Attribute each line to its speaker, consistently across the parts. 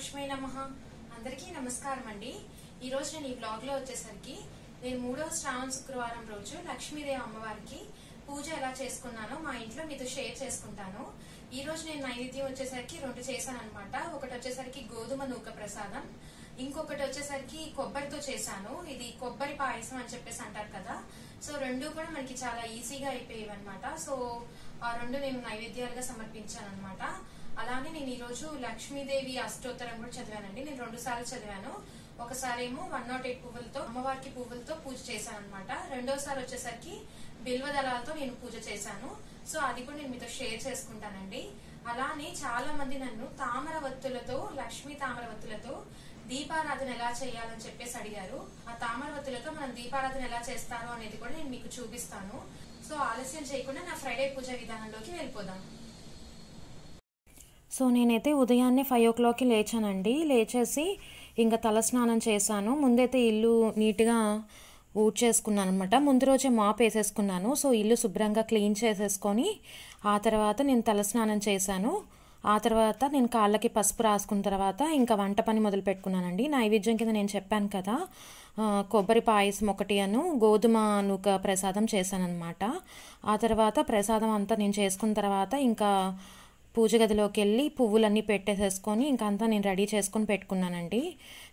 Speaker 1: లక్ష్మీ నమ అందరికీ నమస్కారం అండి ఈరోజు నేను ఈ బ్లాగ్లో వచ్చేసరికి నేను మూడవ శ్రావణ శుక్రవారం రోజు లక్ష్మీదేవి అమ్మవారికి పూజ ఎలా చేసుకున్నానో మా ఇంట్లో మీతో షేర్ చేసుకుంటాను ఈ రోజు నేను నైవేద్యం వచ్చేసరికి రెండు చేశాను అనమాట ఒకటి వచ్చేసరికి గోధుమ నూక ప్రసాదం ఇంకొకటి వచ్చేసరికి కొబ్బరితో చేశాను ఇది కొబ్బరి పాయసం అని చెప్పేసి అంటారు కదా సో రెండు కూడా మనకి చాలా ఈజీగా అయిపోయేవి అనమాట సో ఆ రెండు నేను నైవేద్యాలుగా సమర్పించాను అనమాట అలానే నేను ఈరోజు లక్ష్మీదేవి అష్టోత్తరం కూడా చదివానండి నేను రెండు సార్లు చదివాను ఒకసారి ఏమో వన్ నాట్ ఎయిట్ పువ్వులతో అమ్మవారికి పువ్వులతో పూజ చేశాను అనమాట రెండోసారి వచ్చేసరికి బిల్వ దళాలతో నేను పూజ చేశాను సో అది కూడా నేను మీతో షేర్ చేసుకుంటానండి అలానే చాలా మంది నన్ను తామర వత్తులతో లక్ష్మీ తామర వత్తులతో దీపారాధన ఎలా చేయాలని చెప్పేసి అడిగారు ఆ తామర వత్తులతో మనం దీపారాధన ఎలా చేస్తారో అనేది కూడా నేను మీకు చూపిస్తాను సో ఆలస్యం చేయకుండా నా ఫ్రైడే పూజ విధానంలోకి వెళ్ళిపోదాం సో నేనైతే ఉదయాన్నే ఫైవ్ ఓ క్లాక్కి లేచానండి లేచేసి ఇంకా తలస్నానం చేశాను ముందైతే ఇల్లు నీట్గా ఊడ్ చేసుకున్నాను అనమాట ముందు రోజే మాప్ వేసేసుకున్నాను సో ఇల్లు శుభ్రంగా క్లీన్ చేసేసుకొని ఆ తర్వాత నేను తలస్నానం చేశాను ఆ తర్వాత నేను కాళ్ళకి పసుపు రాసుకున్న తర్వాత ఇంకా వంట పని మొదలు పెట్టుకున్నానండి నైవేద్యం కింద నేను చెప్పాను కదా కొబ్బరి పాయసం ఒకటి అను గోధుమ నూక ప్రసాదం చేశానన్నమాట ఆ తర్వాత ప్రసాదం అంతా నేను చేసుకున్న తర్వాత ఇంకా పూజ గదిలోకి వెళ్ళి పువ్వులన్నీ పెట్టేసేసుకొని ఇంక అంతా నేను రెడీ చేసుకొని పెట్టుకున్నానండి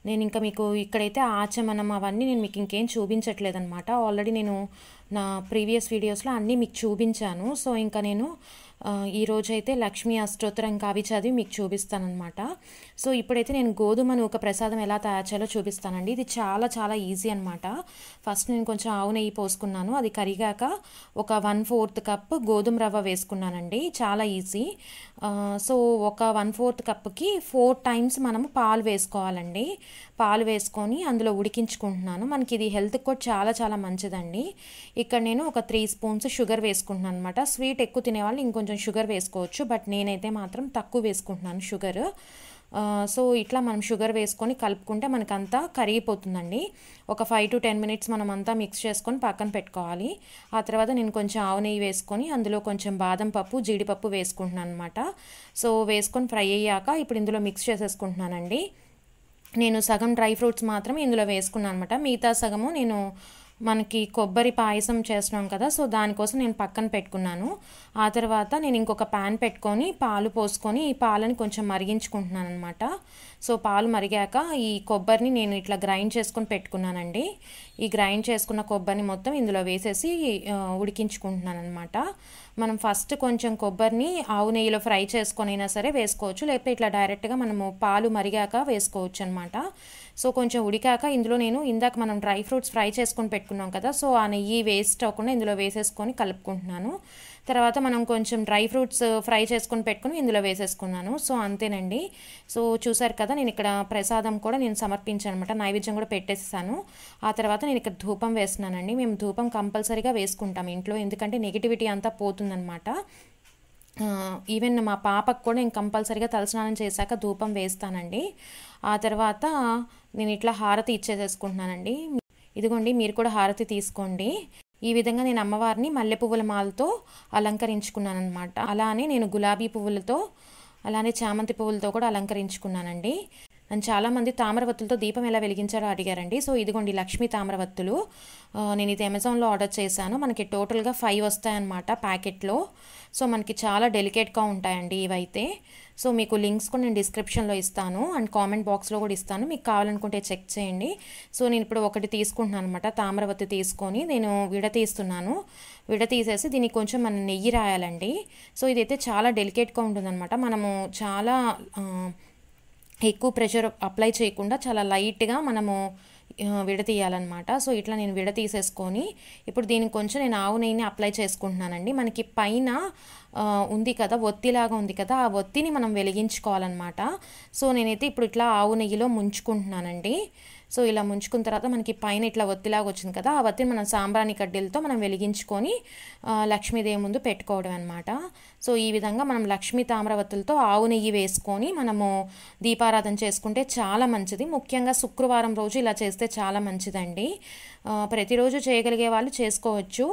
Speaker 1: నేను ఇంకా మీకు ఇక్కడైతే ఆచమనం అవన్నీ నేను మీకు ఇంకేం చూపించట్లేదు అనమాట ఆల్రెడీ నేను నా ప్రీవియస్ వీడియోస్లో అన్నీ మీకు చూపించాను సో ఇంకా నేను ఈరోజైతే లక్ష్మీ అష్టోత్తరం కావి చదివి మీకు చూపిస్తానమాట సో ఇప్పుడైతే నేను గోధుమ నూక ప్రసాదం ఎలా తయారు చేయాలో చూపిస్తానండి ఇది చాలా చాలా ఈజీ అనమాట ఫస్ట్ నేను కొంచెం ఆవు నెయ్యి పోసుకున్నాను అది కరిగాక ఒక వన్ ఫోర్త్ కప్ గోధుమ రవ్వ వేసుకున్నానండి చాలా ఈజీ సో ఒక వన్ ఫోర్త్ కప్కి ఫోర్ టైమ్స్ మనం పాలు వేసుకోవాలండి పాలు వేసుకొని అందులో ఉడికించుకుంటున్నాను మనకి ఇది హెల్త్ కూడా చాలా చాలా మంచిదండి ఇక్కడ నేను ఒక త్రీ స్పూన్స్ షుగర్ వేసుకుంటున్నాను అనమాట స్వీట్ ఎక్కువ తినేవాళ్ళు ఇంకొంచెం కొంచెం షుగర్ వేసుకోవచ్చు బట్ నేనైతే మాత్రం తక్కువ వేసుకుంటున్నాను షుగర్ సో ఇట్లా మనం షుగర్ వేసుకొని కలుపుకుంటే మనకంతా కరిగిపోతుందండి ఒక ఫైవ్ టు టెన్ మినిట్స్ మనం అంతా మిక్స్ చేసుకొని పక్కన పెట్టుకోవాలి ఆ తర్వాత నేను కొంచెం ఆవు నెయ్యి వేసుకొని అందులో కొంచెం బాదం పప్పు జీడిపప్పు వేసుకుంటున్నాను అనమాట సో వేసుకొని ఫ్రై అయ్యాక ఇప్పుడు ఇందులో మిక్స్ చేసేసుకుంటున్నానండి నేను సగం డ్రై ఫ్రూట్స్ మాత్రమే ఇందులో వేసుకున్నాను అనమాట మిగతా సగము నేను మనకి కొబ్బరి పాయసం చేస్తున్నాం కదా సో దానికోసం నేను పక్కన పెట్టుకున్నాను ఆ తర్వాత నేను ఇంకొక ప్యాన్ పెట్టుకొని పాలు పోసుకొని ఈ పాలని కొంచెం మరిగించుకుంటున్నాను అనమాట సో పాలు మరిగాక ఈ కొబ్బరిని నేను ఇట్లా గ్రైండ్ చేసుకొని పెట్టుకున్నానండి ఈ గ్రైండ్ చేసుకున్న కొబ్బరిని మొత్తం ఇందులో వేసేసి ఉడికించుకుంటున్నాను అనమాట మనం ఫస్ట్ కొంచెం కొబ్బరిని ఆవు నెయ్యిలో ఫ్రై చేసుకొనైనా సరే వేసుకోవచ్చు లేకపోతే ఇట్లా డైరెక్ట్గా మనము పాలు మరిగాక వేసుకోవచ్చు అనమాట సో కొంచెం ఉడికాక ఇందులో నేను ఇందాక మనం డ్రై ఫ్రూట్స్ ఫ్రై చేసుకొని పెట్టుకున్నాం కదా సో ఆ నెయ్యి వేస్ట్ అవ్వకుండా ఇందులో వేసేసుకొని కలుపుకుంటున్నాను తర్వాత మనం కొంచెం డ్రై ఫ్రూట్స్ ఫ్రై చేసుకొని పెట్టుకుని ఇందులో వేసేసుకున్నాను సో అంతేనండి సో చూసారు కదా నేను ఇక్కడ ప్రసాదం కూడా నేను సమర్పించాను అనమాట నైవేద్యం కూడా పెట్టేసాను ఆ తర్వాత నేను ఇక్కడ ధూపం వేస్తున్నానండి మేము ధూపం కంపల్సరీగా వేసుకుంటాం ఇంట్లో ఎందుకంటే నెగిటివిటీ అంతా పోతుందన్నమాట ఈవెన్ మా పాపకు కూడా నేను కంపల్సరీగా తలస్నానం చేశాక ధూపం వేస్తానండి ఆ తర్వాత నేను ఇట్లా హారతి ఇచ్చేసేసుకుంటున్నానండి ఇదిగోండి మీరు కూడా హారతి తీసుకోండి ఈ విధంగా నేను అమ్మవారిని మల్లె పువ్వుల మాలతో అలంకరించుకున్నాను అనమాట అలానే నేను గులాబీ పువ్వులతో అలానే చామంతి పువ్వులతో కూడా అలంకరించుకున్నానండి అండ్ చాలామంది తామరవత్తులతో దీపం ఎలా వెలిగించారో అడిగారండి సో ఇదిగోండి లక్ష్మీ తామరవత్తులు నేను ఇది అమెజాన్లో ఆర్డర్ చేశాను మనకి టోటల్గా ఫైవ్ వస్తాయన్నమాట ప్యాకెట్లో సో మనకి చాలా డెలికేట్గా ఉంటాయండి ఇవైతే సో మీకు లింక్స్ కూడా నేను డిస్క్రిప్షన్లో ఇస్తాను అండ్ కామెంట్ బాక్స్లో కూడా ఇస్తాను మీకు కావాలనుకుంటే చెక్ చేయండి సో నేను ఇప్పుడు ఒకటి తీసుకుంటున్నాను అనమాట తామరవత్తి తీసుకొని నేను విడతీస్తున్నాను విడతీసేసి దీనికి కొంచెం మన నెయ్యి రాయాలండి సో ఇదైతే చాలా డెలికేట్గా ఉంటుందన్నమాట మనము చాలా ఎక్కువ ప్రెషర్ అప్లై చేయకుండా చాలా లైట్గా మనము విడతీయాలన్నమాట సో ఇట్లా నేను విడతీసేసుకొని ఇప్పుడు దీనికి కొంచెం నేను ఆవు నెయ్యిని అప్లై చేసుకుంటున్నానండి మనకి పైన ఉంది కదా ఒత్తిలాగా ఉంది కదా ఆ ఒత్తిని మనం వెలిగించుకోవాలన్నమాట సో నేనైతే ఇప్పుడు ఇట్లా ఆవు నెయ్యిలో ముంచుకుంటున్నానండి సో ఇలా ముంచుకున్న తర్వాత మనకి పైన ఇట్లా ఒత్తిలాగా వచ్చింది కదా ఆ ఒత్తిని మనం సాంబ్రాణి కడ్డీలతో మనం వెలిగించుకొని లక్ష్మీదేవి ముందు పెట్టుకోవడం అనమాట సో ఈ విధంగా మనం లక్ష్మీ తామ్రవత్తులతో ఆవు నెయ్యి వేసుకొని మనము దీపారాధన చేసుకుంటే చాలా మంచిది ముఖ్యంగా శుక్రవారం రోజు ఇలా చేస్తే చాలా మంచిదండి ప్రతిరోజు చేయగలిగే వాళ్ళు చేసుకోవచ్చు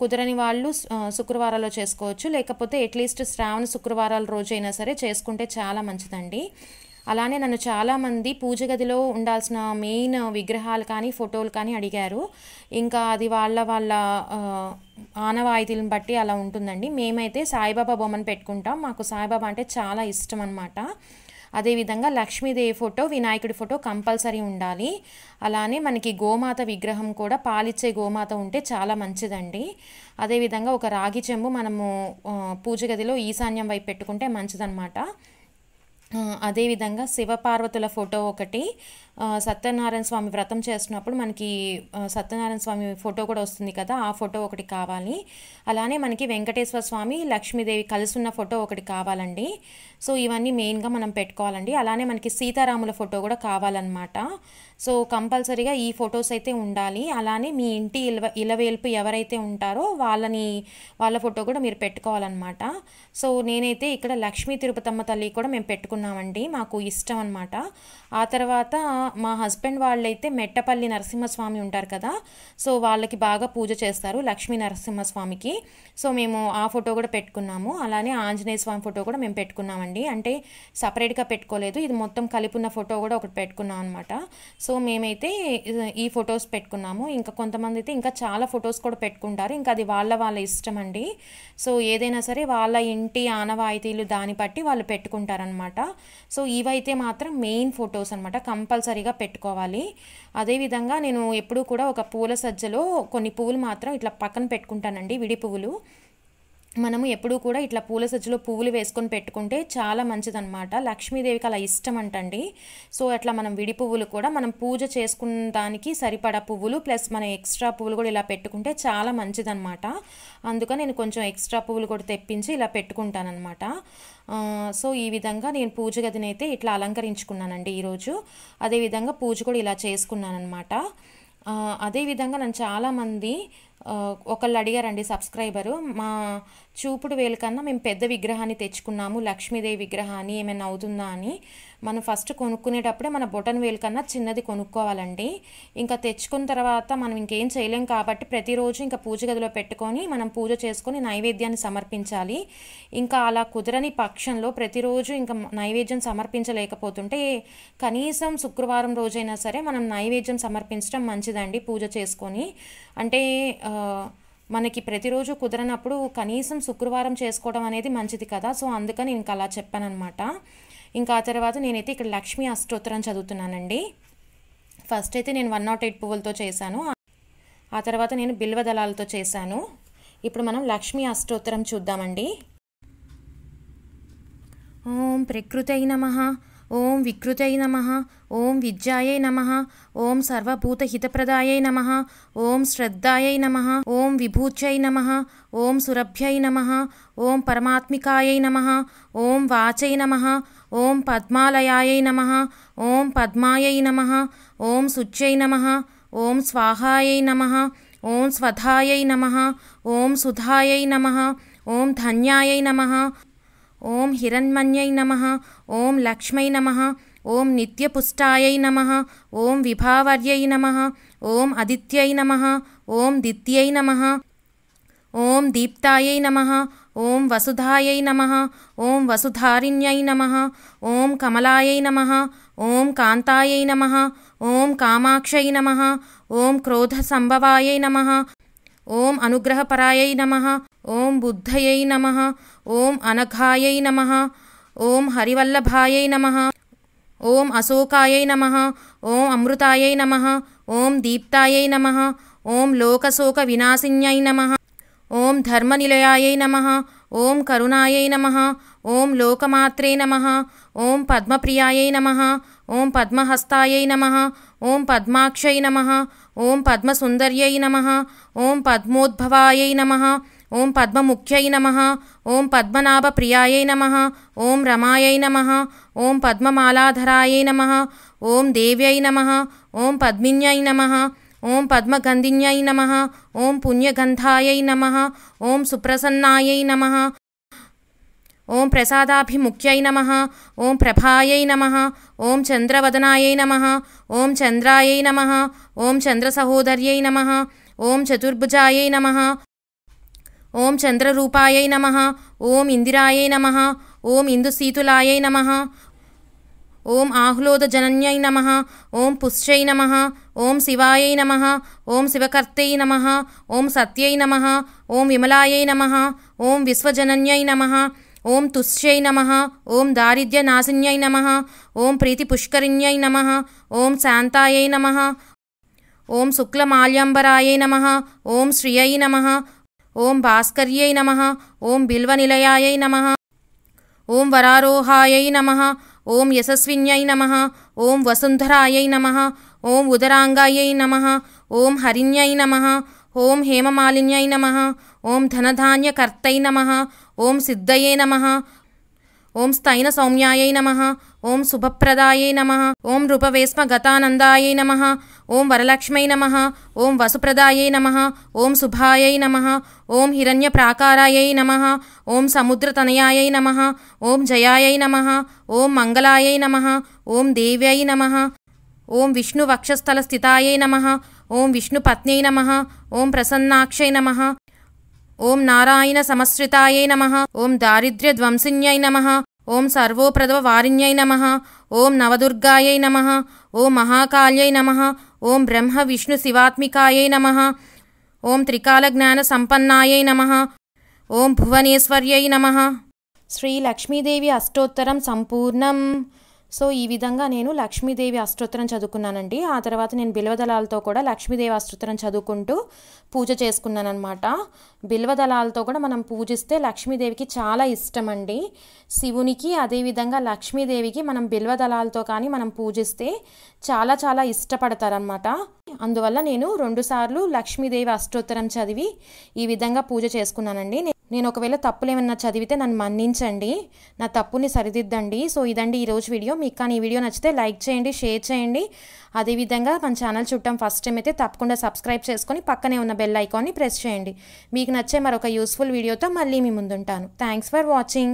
Speaker 1: కుదరని వాళ్ళు శుక్రవారాల్లో చేసుకోవచ్చు లేకపోతే అట్లీస్ట్ శ్రావణ శుక్రవారాల రోజైనా సరే చేసుకుంటే చాలా మంచిదండి అలానే నన్ను చాలామంది పూజ గదిలో ఉండాల్సిన మెయిన్ విగ్రహాలు కానీ ఫోటోలు కానీ అడిగారు ఇంకా అది వాళ్ళ వాళ్ళ ఆనవాయితీలను బట్టి అలా ఉంటుందండి మేమైతే సాయిబాబా బొమ్మను పెట్టుకుంటాం మాకు సాయిబాబా అంటే చాలా ఇష్టం అనమాట అదేవిధంగా లక్ష్మీదేవి ఫోటో వినాయకుడి ఫోటో కంపల్సరీ ఉండాలి అలానే మనకి గోమాత విగ్రహం కూడా పాలిచ్చే గోమాత ఉంటే చాలా మంచిదండి అదేవిధంగా ఒక రాగి చెంబు మనము పూజ గదిలో ఈశాన్యం వైపు పెట్టుకుంటే మంచిదన్నమాట అదేవిధంగా శివపార్వతుల ఫోటో ఒకటి సత్యనారాయణ స్వామి వ్రతం చేస్తున్నప్పుడు మనకి సత్యనారాయణ స్వామి ఫోటో కూడా వస్తుంది కదా ఆ ఫోటో ఒకటి కావాలి అలానే మనకి వెంకటేశ్వర స్వామి లక్ష్మీదేవి కలిసి ఉన్న ఫోటో ఒకటి కావాలండి సో ఇవన్నీ మెయిన్గా మనం పెట్టుకోవాలండి అలానే మనకి సీతారాముల ఫోటో కూడా కావాలన్నమాట సో కంపల్సరీగా ఈ ఫొటోస్ అయితే ఉండాలి అలానే మీ ఇంటి ఇలవ ఇలవేల్పు ఎవరైతే ఉంటారో వాళ్ళని వాళ్ళ ఫోటో కూడా మీరు పెట్టుకోవాలన్నమాట సో నేనైతే ఇక్కడ లక్ష్మీ తిరుపతమ్మ తల్లి కూడా మేము పెట్టుకున్నామండి మాకు ఇష్టం అనమాట ఆ తర్వాత మా హస్బెండ్ వాళ్ళైతే మెట్టపల్లి నరసింహస్వామి ఉంటారు కదా సో వాళ్ళకి బాగా పూజ చేస్తారు లక్ష్మీ నరసింహస్వామికి సో మేము ఆ ఫోటో కూడా పెట్టుకున్నాము అలానే ఆంజనేయ స్వామి ఫోటో కూడా మేము పెట్టుకున్నామండి అంటే సపరేట్గా పెట్టుకోలేదు ఇది మొత్తం కలిపి ఉన్న ఫోటో కూడా ఒకటి పెట్టుకున్నాం అనమాట సో మేమైతే ఈ ఫొటోస్ పెట్టుకున్నాము ఇంకా కొంతమంది అయితే ఇంకా చాలా ఫొటోస్ కూడా పెట్టుకుంటారు ఇంకా అది వాళ్ళ వాళ్ళ ఇష్టం అండి సో ఏదైనా సరే వాళ్ళ ఇంటి ఆనవాయితీలు దాన్ని బట్టి వాళ్ళు పెట్టుకుంటారనమాట సో ఇవైతే మాత్రం మెయిన్ ఫొటోస్ అనమాట కంపల్సరీ కంపల్సరీగా పెట్టుకోవాలి అదేవిధంగా నేను ఎప్పుడూ కూడా ఒక పూల సజ్జలో కొన్ని పువ్వులు మాత్రం ఇట్లా పక్కన పెట్టుకుంటానండి విడి పువ్వులు మనము ఎప్పుడూ కూడా ఇట్లా పూల సజ్జలో పువ్వులు వేసుకొని పెట్టుకుంటే చాలా మంచిదన్నమాట లక్ష్మీదేవికి అలా ఇష్టం అంటండి సో అట్లా మనం విడి పువ్వులు కూడా మనం పూజ చేసుకున్న దానికి సరిపడా పువ్వులు ప్లస్ మనం ఎక్స్ట్రా పువ్వులు కూడా ఇలా పెట్టుకుంటే చాలా మంచిదన్నమాట అందుకని నేను కొంచెం ఎక్స్ట్రా పువ్వులు కూడా తెప్పించి ఇలా పెట్టుకుంటానమాట సో ఈ విధంగా నేను పూజ గదిని అయితే ఇట్లా అలంకరించుకున్నానండి ఈరోజు అదేవిధంగా పూజ కూడా ఇలా చేసుకున్నానమాట అదేవిధంగా నన్ను చాలామంది ఒకళ్ళు అడిగారండి సబ్స్క్రైబరు మా చూపుడు వేలు కన్నా మేము పెద్ద విగ్రహాన్ని తెచ్చుకున్నాము లక్ష్మీదేవి విగ్రహాన్ని ఏమైనా అవుతుందా అని మనం ఫస్ట్ కొనుక్కునేటప్పుడే మన బొటన్ వేలు కన్నా చిన్నది కొనుక్కోవాలండి ఇంకా తెచ్చుకున్న తర్వాత మనం ఇంకేం చేయలేం కాబట్టి ప్రతిరోజు ఇంకా పూజ గదిలో పెట్టుకొని మనం పూజ చేసుకొని నైవేద్యాన్ని సమర్పించాలి ఇంకా అలా కుదరని పక్షంలో ప్రతిరోజు ఇంకా నైవేద్యం సమర్పించలేకపోతుంటే కనీసం శుక్రవారం రోజైనా సరే మనం నైవేద్యం సమర్పించడం మంచిదండి పూజ చేసుకొని అంటే మనకి ప్రతిరోజు కుదరనప్పుడు కనీసం శుక్రవారం చేసుకోవడం అనేది మంచిది కదా సో అందుకని నేను అలా చెప్పానమాట ఇంకా ఆ తర్వాత నేనైతే ఇక్కడ లక్ష్మీ అష్టోత్తరం చదువుతున్నానండి ఫస్ట్ అయితే నేను వన్ నాట్ ఎయిట్ పువ్వులతో చేశాను ఆ తర్వాత నేను బిల్వ దళాలతో చేశాను ఇప్పుడు మనం లక్ష్మీ అష్టోత్తరం చూద్దామండి ఓం ప్రకృతై నమ ओम विकृत नम ओं विद्याय नम ओं सर्वूतहितय नम ओं श्रद्धा नम ओं विभूच नम ओं सुरभ्य नम ओं परमात्मकाय नम ओं वाच नम ओं पद्मय नम ओं पद्मा नम ओं शुच्य नम ओं स्वाहाय नम ओं स्वधायै नम ओं सुधायै नम ओं धन्यायै नम ॐ हिरण्मन्यै नम ओं लक्ष्म नम ओं नित्यपुष्टायै नम ओं विभावर्यै नम ओं अदित्यै नम ओं दित्यै नम ओं दीप्ताय नम ओं वसुधा नम ओं वसुधारिण्य नम ओं कमलाय नम ओं कान्तायै नम ओं कामाक्षै नम ओं क्रोधसंभवाय नम ओं अनुग्रहपरायै नम बुद्धय नम ओं ॐ नम ओं ॐ नम ओं अशोकाय नम ओं अमृताय नम ओं दीप्ताय नम ओं लोकशोक लोकशोकविनाशिन्यै नम ओं धर्मनिलयायै नम ओं करुणाय नम ओं लोकमात्रे नम ओं पद्मप्रियायै नम ओं पद्महस्तायै नम ओं पद्माक्ष नम ओं पद्मसुंदर्य नम ओं पद्मोद्भवाय नम ओं पद्म मुख्य नम ओं पद्मनाभ प्रियाय नम ओं रमाय नम ओं पद्मलाधराय नम ओं देव्य नम ओं पद्मय नम ओं पद्मय नम ओं पुण्यगंधाय नम ओं सुप्रसन्नाय नम ओं प्रसादाभिमुख्य नम ओं प्रभाय नम ओं चंद्रवदनाय नम ओं चंद्रा नम ओं चंद्रसहोदर्य नम ओं चतुर्भुजा नम ओं चंद्ररूपाय नम ओं इंदिराय नम ओं इंदुशीतुलाय नम ओम आह्लोदजन्य नम ओं पुष्यै नम ओं शिवाय नम ओं शिवकर्त्यै नम ओं सत्य नम ओं विमलाय नम ओं विश्वजन्य नम ओं तुष्यै नम ओं दारिद्र्यनाशिन्यै नम ओं प्रीतिपुष्करिण्यै नम ओं शाताय नम ओं शुक्लमाल्यम्बराय नम ओं श्रिय नम ओं भास्कर नम ओं बिल्व निलयाय नम ओं वरारोहाय नम ओं यशस्वी नम ओं वसुंधराय नम ओं उदरांगाय नम ओं हरिण्य नम ओं हेमालिन्य नम ओं धनधान्यकर्त नम ओं सिद्ध नम ॐ स्तैनसौम्याय नमः ॐ शुभप्रदायै नमः ॐपवेश्मगतानन्दायै नमः ॐ वरलक्ष्मै नमः ॐ वसुप्रदाय नमः ॐ शुभायै नमः ॐ हिरण्यप्राकाराय नमः ॐ समुद्रतनयायै नमः ॐ जयायै नमः ॐ मङ्गलाय नमः ॐ देव्यै नमः ॐ विष्णुवक्षस्थलस्थिताय नमः ॐ विष्णुपत्न्यै नमः ॐ प्रसन्नाक्षै नमः ॐ नारायणसमश्रितायै नमः ॐ दारिद्र्यध्वंसिन्यै नमः ॐ सर्वोप्रभवारिण्यै नमः ॐ नवदुर्गायै नमः ॐ महाकाल्यै नमः ॐ ब्रह्मविष्णुशिवात्मिकायै नमः ॐ त्रिकालज्ञानसम्पन्नाय नमः ॐ भुवनेश्वर्यै नमः श्रीलक्ष्मीदेवी अष्टोत्तरं सम्पूर्णम् సో ఈ విధంగా నేను లక్ష్మీదేవి అష్టోత్తరం చదువుకున్నానండి ఆ తర్వాత నేను బిల్వదళాలతో కూడా లక్ష్మీదేవి అష్టోత్తరం చదువుకుంటూ పూజ చేసుకున్నానమాట బిల్వదళాలతో కూడా మనం పూజిస్తే లక్ష్మీదేవికి చాలా ఇష్టం అండి శివునికి అదేవిధంగా లక్ష్మీదేవికి మనం బిల్వదళాలతో కానీ మనం పూజిస్తే చాలా చాలా ఇష్టపడతారనమాట అందువల్ల నేను రెండుసార్లు లక్ష్మీదేవి అష్టోత్తరం చదివి ఈ విధంగా పూజ చేసుకున్నానండి నేను ఒకవేళ తప్పులేమన్నా చదివితే నన్ను మన్నించండి నా తప్పుని సరిదిద్దండి సో ఇదండి ఈరోజు వీడియో మీకు కానీ ఈ వీడియో నచ్చితే లైక్ చేయండి షేర్ చేయండి అదేవిధంగా మన ఛానల్ చుట్టం ఫస్ట్ టైం అయితే తప్పకుండా సబ్స్క్రైబ్ చేసుకొని పక్కనే ఉన్న బెల్ ఐకాన్ని ప్రెస్ చేయండి మీకు నచ్చే మరొక యూస్ఫుల్ వీడియోతో మళ్ళీ మీ ముందుంటాను థ్యాంక్స్ ఫర్ వాచింగ్